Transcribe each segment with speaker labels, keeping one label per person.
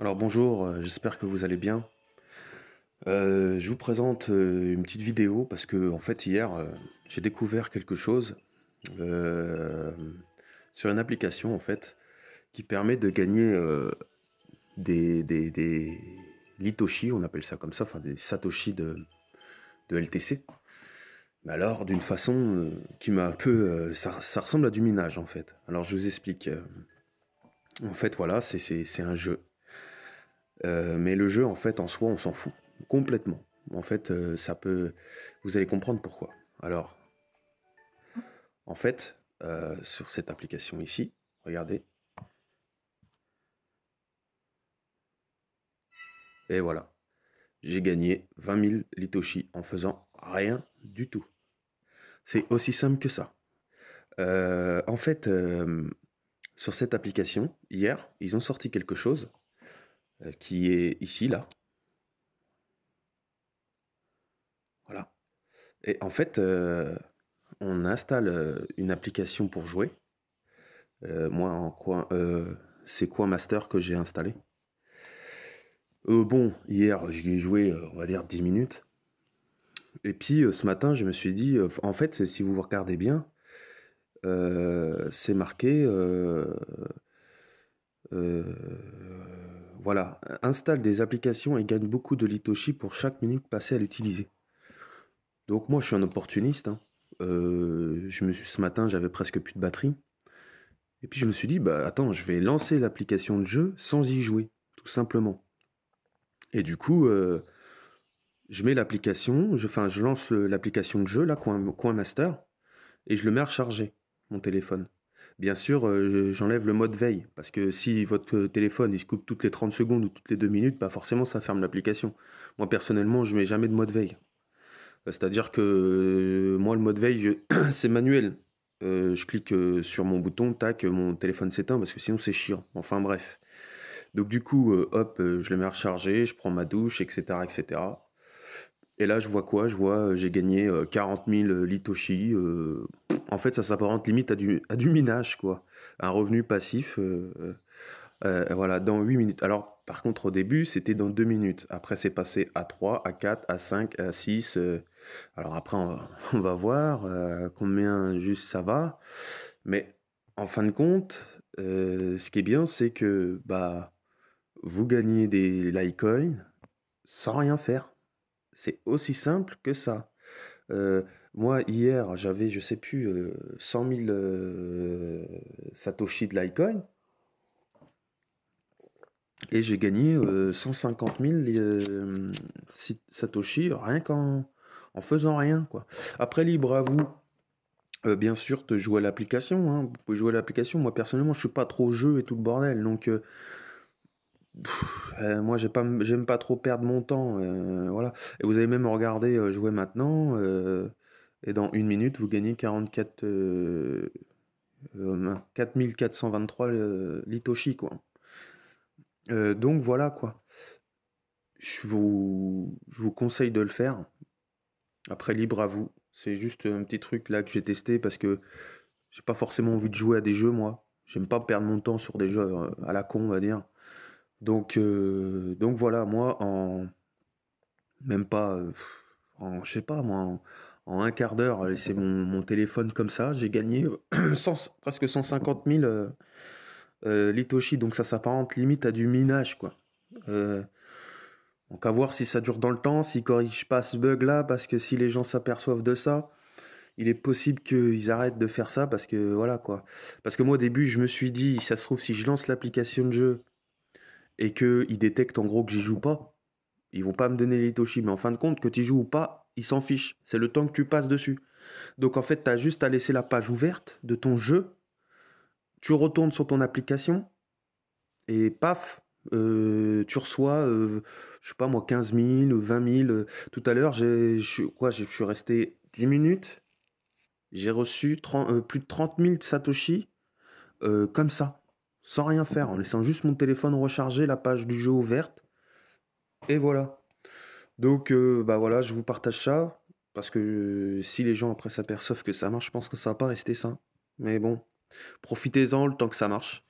Speaker 1: Alors bonjour, euh, j'espère que vous allez bien. Euh, je vous présente euh, une petite vidéo parce que en fait hier j'ai découvert quelque chose sur une application en fait qui permet de gagner des, des, litoshi, on appelle ça comme ça, enfin des satoshi de, de LTC. Mais alors d'une façon qui m'a un peu... Ça, ça, ressemble à du minage en fait. Alors je vous explique. en fait voilà, c'est un jeu euh, mais le jeu, en fait, en soi, on s'en fout complètement. En fait, euh, ça peut. Vous allez comprendre pourquoi. Alors, en fait, euh, sur cette application ici, regardez. Et voilà. J'ai gagné 20 000 Litoshi en faisant rien du tout. C'est aussi simple que ça. en fait, sur cette application, hier, ils ont sorti quelque chose euh, qui est ici, là. Voilà. Et en fait, euh, on installe euh, une application pour jouer. moi, en quoi c'est quoi Master que j'ai installé. bon, hier, j'y joué, on va dire, 10 minutes. Et puis, ce matin, je me suis dit, en fait, si vous regardez bien, c'est marqué... Voilà, installe des applications et gagne beaucoup de Litoshi pour chaque minute passée à l'utiliser. Donc moi je suis un opportuniste. Hein. Euh, je me suis, ce matin j'avais presque plus de batterie. Et puis je me suis dit, bah attends, je vais lancer l'application de jeu sans y jouer, tout simplement. Et du coup, euh, je mets l'application, je, je lance l'application de jeu, là, Coin, Coin Master, et je le mets à recharger, mon téléphone. Bien sûr, euh, j'enlève le mode veille, parce que si votre téléphone il se coupe toutes les 30 secondes ou toutes les 2 minutes, pas bah, forcément ça ferme l'application. Moi personnellement, je ne mets jamais de mode veille. Euh, c'est-à-dire que euh, moi le mode veille, c'est manuel. je clique sur mon bouton, tac, mon téléphone s'éteint, parce que sinon c'est chiant. Enfin bref. Donc du coup, hop, je le mets à recharger, je prends ma douche, etc. etc. Et là, je vois quoi Je vois, j'ai gagné 40 000 Litoshi en fait, ça s'apparente limite à du, minage, quoi. Un revenu passif. Euh, euh, euh, voilà, dans 8 minutes. Alors, par contre, au début, c'était dans 2 minutes. Après, c'est passé à 3, à 4, à 5, à 6. Alors, après, on va, voir combien juste ça va. Mais en fin de compte, ce qui est bien, c'est que bah, vous gagnez des Litecoin sans rien faire. C'est aussi simple que ça. Euh, moi, hier, j'avais, je sais plus, 100 000 Satoshi de Litecoin. Et j'ai gagné 150 000 Satoshi rien qu'en en faisant rien. quoi. Après, libre à vous. Euh, bien sûr de jouer à l'application. Hein. Vous pouvez jouer à l'application. Moi, personnellement, je suis pas trop jeu et tout le bordel. Donc, euh, euh, moi, j'ai pas, j'aime pas trop perdre mon temps. Euh, voilà. Et vous avez même regardé euh, jouer maintenant. et dans une minute, vous gagnez 44, 4423 litoshi, quoi. donc voilà, quoi. Je vous, je vous conseille de le faire. Après, libre à vous. C'est juste un petit truc là que j'ai testé parce que j'ai pas forcément envie de jouer à des jeux, moi. J'aime pas perdre mon temps sur des jeux à la con, on va dire. Donc, euh, donc voilà, moi, en même pas, euh, en, je sais pas, moi, en, un quart d'heure, c'est mon, mon, téléphone comme ça, j'ai gagné euh, presque 150 000 euh, Litoshi, donc ça s'apparente limite à du minage, quoi. donc à voir si ça dure dans le temps, s'ils corrigent pas ce bug-là, parce que si les gens s'aperçoivent de ça, il est possible qu'ils arrêtent de faire ça, parce que voilà, quoi. Parce que moi, au début, je me suis dit, ça se trouve, si je lance l'application de jeu, et qu'ils détectent en gros que j'y joue pas, ils vont pas me donner les Mais en fin de compte, que tu joues ou pas, ils s'en fichent. C'est le temps que tu passes dessus. Donc en fait, tu as juste à laisser la page ouverte de ton jeu. Tu retournes sur ton application et paf, euh, tu reçois, euh, je sais pas moi, 15 000, 20 000. Tout à l'heure, je suis resté 10 minutes. J'ai reçu euh, plus de 30 000 Satoshi comme ça sans rien faire, en laissant juste mon téléphone recharger la page du jeu ouverte. Et voilà. Donc, euh, bah voilà, je vous partage ça. Parce que euh, si les gens après s'aperçoivent que ça marche, je pense que ça va pas rester ça. Mais bon, profitez-en le temps que ça marche.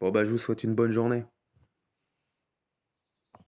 Speaker 1: Bon, bah, je vous souhaite une bonne journée.